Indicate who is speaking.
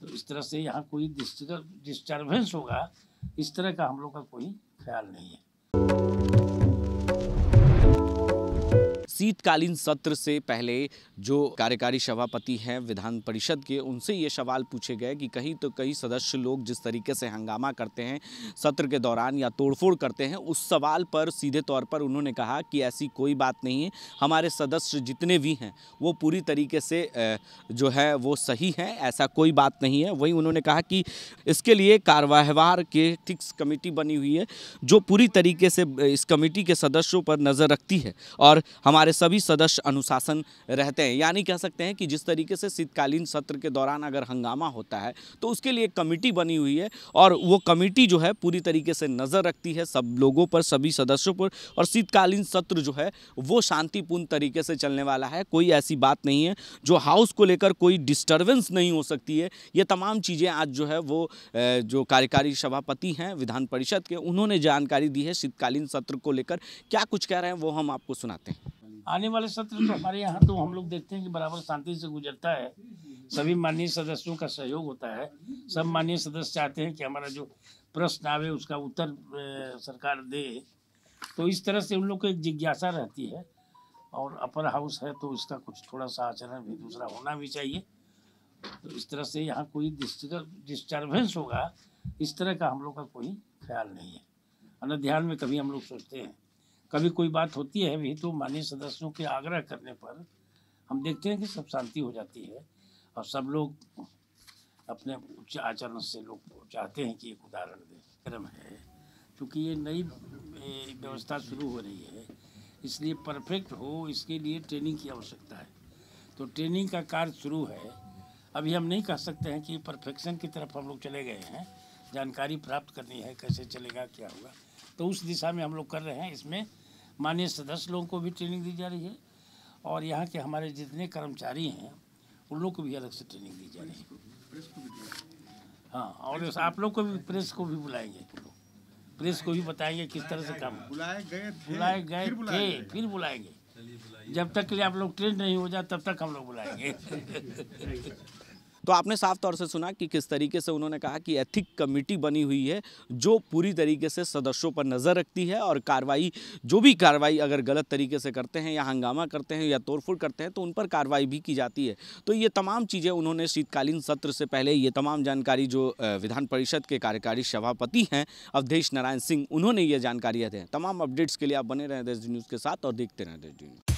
Speaker 1: तो इस तरह से यहाँ कोई डिस्टर्बेंस होगा इस तरह का हम लोग का कोई ख्याल नहीं है
Speaker 2: शीतकालीन सत्र से पहले जो कार्यकारी सभापति हैं विधान परिषद के उनसे ये सवाल पूछे गए कि कहीं तो कहीं सदस्य लोग जिस तरीके से हंगामा करते हैं सत्र के दौरान या तोड़फोड़ करते हैं उस सवाल पर सीधे तौर पर उन्होंने कहा कि ऐसी कोई बात नहीं है हमारे सदस्य जितने भी हैं वो पूरी तरीके से जो है वो सही हैं ऐसा कोई बात नहीं है वहीं उन्होंने कहा कि इसके लिए कार्यवाहवार के फिक्स कमेटी बनी हुई है जो पूरी तरीके से इस कमेटी के सदस्यों पर नज़र रखती है और हमारे हमारे सभी सदस्य अनुशासन रहते हैं यानी कह सकते हैं कि जिस तरीके से शीतकालीन सत्र के दौरान अगर हंगामा होता है तो उसके लिए कमेटी बनी हुई है और वो कमेटी जो है पूरी तरीके से नज़र रखती है सब लोगों पर सभी सदस्यों पर और शीतकालीन सत्र जो है वो शांतिपूर्ण तरीके से चलने वाला है कोई ऐसी बात नहीं है जो हाउस को लेकर कोई डिस्टर्बेंस नहीं हो सकती है ये तमाम चीज़ें आज जो है वो जो कार्यकारी सभापति हैं विधान परिषद के उन्होंने जानकारी दी है शीतकालीन सत्र को लेकर क्या कुछ कह रहे हैं वो हम आपको सुनाते हैं
Speaker 1: आने वाले सत्र तो हमारे यहाँ तो हम लोग देखते हैं कि बराबर शांति से गुजरता है सभी माननीय सदस्यों का सहयोग होता है सब माननीय सदस्य चाहते हैं कि हमारा जो प्रश्न आवे उसका उत्तर सरकार दे तो इस तरह से उन लोग को एक जिज्ञासा रहती है और अपर हाउस है तो इसका कुछ थोड़ा सा आचरण भी दूसरा होना भी चाहिए तो इस तरह से यहाँ कोई डिस्टर्बेंस होगा इस तरह का हम लोग का कोई ख्याल नहीं है अन्य ध्यान में कभी हम लोग सोचते हैं कभी कोई बात होती है भी तो माननीय सदस्यों के आग्रह करने पर हम देखते हैं कि सब शांति हो जाती है और सब लोग अपने उच्च आचरण से लोग चाहते हैं कि एक उदाहरण दें क्रम है क्योंकि ये नई व्यवस्था शुरू हो रही है इसलिए परफेक्ट हो इसके लिए ट्रेनिंग की आवश्यकता है तो ट्रेनिंग का कार्य शुरू है अभी हम नहीं कह सकते हैं कि परफेक्शन की तरफ हम लोग चले गए हैं जानकारी प्राप्त करनी है कैसे चलेगा क्या होगा तो उस दिशा में हम लोग कर रहे हैं इसमें माननीय सदस्य लोगों को भी ट्रेनिंग दी जा रही है और यहाँ के हमारे जितने कर्मचारी हैं उन लोग को भी अलग से ट्रेनिंग दी जा रही है हाँ और आप लोग को भी प्रेस को भी बुलाएंगे प्रेस को भी बताएंगे किस तरह से काम बुलाए गए बुलाए गए थे फिर बुलाएंगे जब तक के लिए आप लोग ट्रेन नहीं हो जाए तब तक हम लोग बुलाएंगे
Speaker 2: तो आपने साफ तौर से सुना कि किस तरीके से उन्होंने कहा कि एथिक कमेटी बनी हुई है जो पूरी तरीके से सदस्यों पर नज़र रखती है और कार्रवाई जो भी कार्रवाई अगर गलत तरीके से करते हैं या हंगामा करते हैं या तोड़फोड़ करते हैं तो उन पर कार्रवाई भी की जाती है तो ये तमाम चीज़ें उन्होंने शीतकालीन सत्र से पहले ये तमाम जानकारी जो विधान परिषद के कार्यकारी सभापति हैं अवधेश नारायण सिंह उन्होंने ये जानकारियाँ दें तमाम अपडेट्स के लिए आप बने रहें देश न्यूज़ के साथ और देखते रहें देश न्यूज़